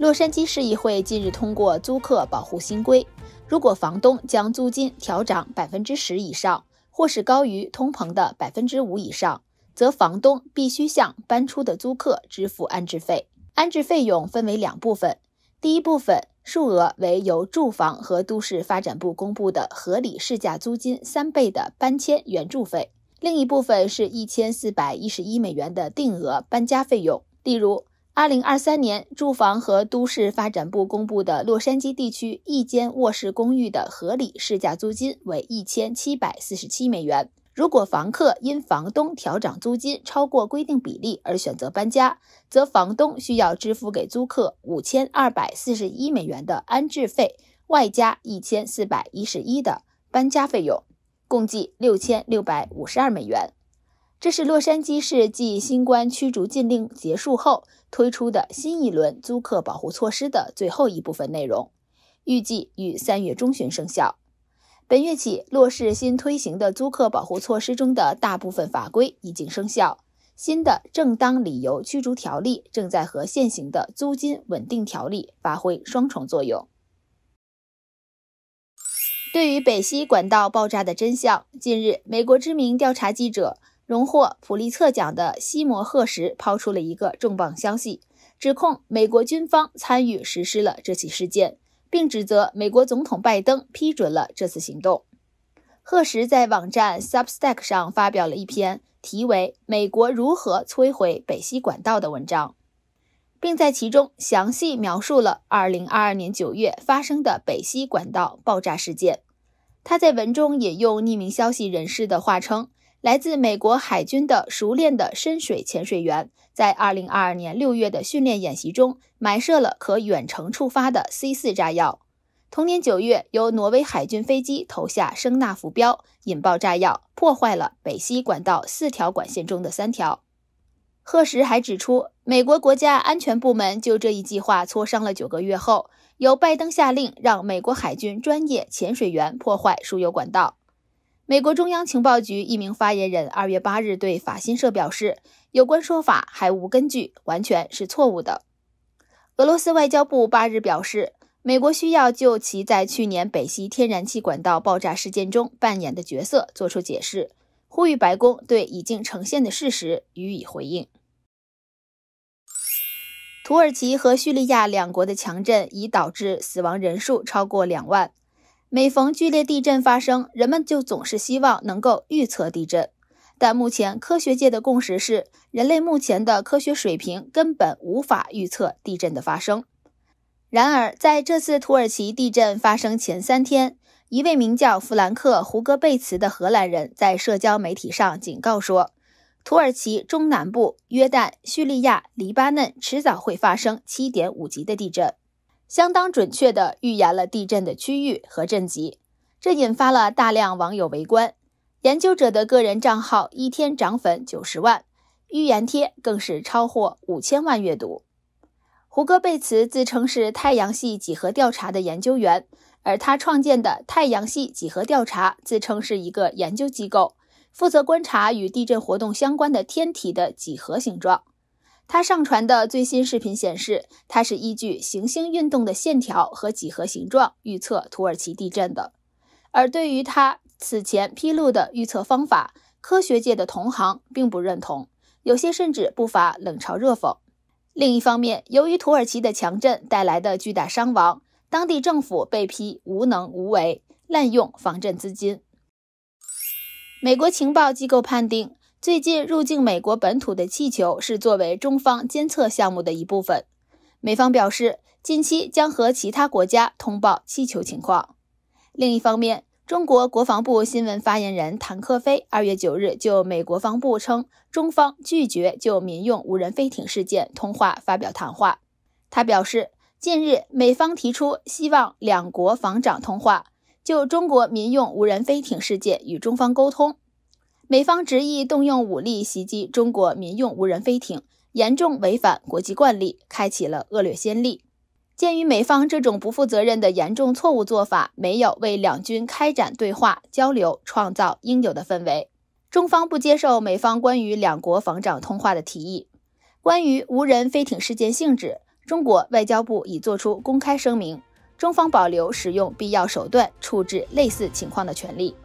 洛杉矶市议会近日通过租客保护新规，如果房东将租金调涨百分之十以上，或是高于通膨的百分之五以上，则房东必须向搬出的租客支付安置费。安置费用分为两部分，第一部分数额为由住房和都市发展部公布的合理市价租金三倍的搬迁援助费，另一部分是一千四百一十一美元的定额搬家费用。例如。二零二三年，住房和都市发展部公布的洛杉矶地区一间卧室公寓的合理市价租金为一千七百四十七美元。如果房客因房东调涨租金超过规定比例而选择搬家，则房东需要支付给租客五千二百四十一美元的安置费，外加一千四百一十一的搬家费用，共计六千六百五十二美元。这是洛杉矶市继新冠驱逐禁令结束后推出的新一轮租客保护措施的最后一部分内容，预计于三月中旬生效。本月起，洛市新推行的租客保护措施中的大部分法规已经生效。新的正当理由驱逐条例正在和现行的租金稳定条例发挥双重作用。对于北溪管道爆炸的真相，近日美国知名调查记者。荣获普利策奖的西摩·赫什抛出了一个重磅消息，指控美国军方参与实施了这起事件，并指责美国总统拜登批准了这次行动。赫什在网站 Substack 上发表了一篇题为《美国如何摧毁北溪管道》的文章，并在其中详细描述了2022年9月发生的北溪管道爆炸事件。他在文中引用匿名消息人士的话称。来自美国海军的熟练的深水潜水员，在2022年6月的训练演习中埋设了可远程触发的 C4 炸药。同年9月，由挪威海军飞机投下声纳浮标，引爆炸药，破坏了北溪管道四条管线中的三条。赫什还指出，美国国家安全部门就这一计划磋商了九个月后，由拜登下令让美国海军专业潜水员破坏输油管道。美国中央情报局一名发言人二月八日对法新社表示，有关说法还无根据，完全是错误的。俄罗斯外交部八日表示，美国需要就其在去年北溪天然气管道爆炸事件中扮演的角色做出解释，呼吁白宫对已经呈现的事实予以回应。土耳其和叙利亚两国的强震已导致死亡人数超过两万。每逢剧烈地震发生，人们就总是希望能够预测地震。但目前科学界的共识是，人类目前的科学水平根本无法预测地震的发生。然而，在这次土耳其地震发生前三天，一位名叫弗兰克·胡戈贝茨的荷兰人在社交媒体上警告说，土耳其中南部、约旦、叙利亚、黎巴嫩迟早会发生7.5级的地震。相当准确地预言了地震的区域和震级，这引发了大量网友围观。研究者的个人账号一天涨粉九十万，预言贴更是超过五千万阅读。胡歌贝茨自称是太阳系几何调查的研究员，而他创建的太阳系几何调查自称是一个研究机构，负责观察与地震活动相关的天体的几何形状。他上传的最新视频显示，他是依据行星运动的线条和几何形状预测土耳其地震的。而对于他此前披露的预测方法，科学界的同行并不认同，有些甚至不乏冷嘲热讽。另一方面，由于土耳其的强震带来的巨大伤亡，当地政府被批无能无为，滥用防震资金。美国情报机构判定。最近入境美国本土的气球是作为中方监测项目的一部分。美方表示，近期将和其他国家通报气球情况。另一方面，中国国防部新闻发言人谭克飞二月九日就美国防部称中方拒绝就民用无人飞艇事件通话发表谈话。他表示，近日美方提出希望两国防长通话，就中国民用无人飞艇事件与中方沟通。美方执意动用武力袭击中国民用无人飞艇，严重违反国际惯例，开启了恶劣先例。鉴于美方这种不负责任的严重错误做法，没有为两军开展对话交流创造应有的氛围，中方不接受美方关于两国防长通话的提议。关于无人飞艇事件性质，中国外交部已作出公开声明，中方保留使用必要手段处置类似情况的权利。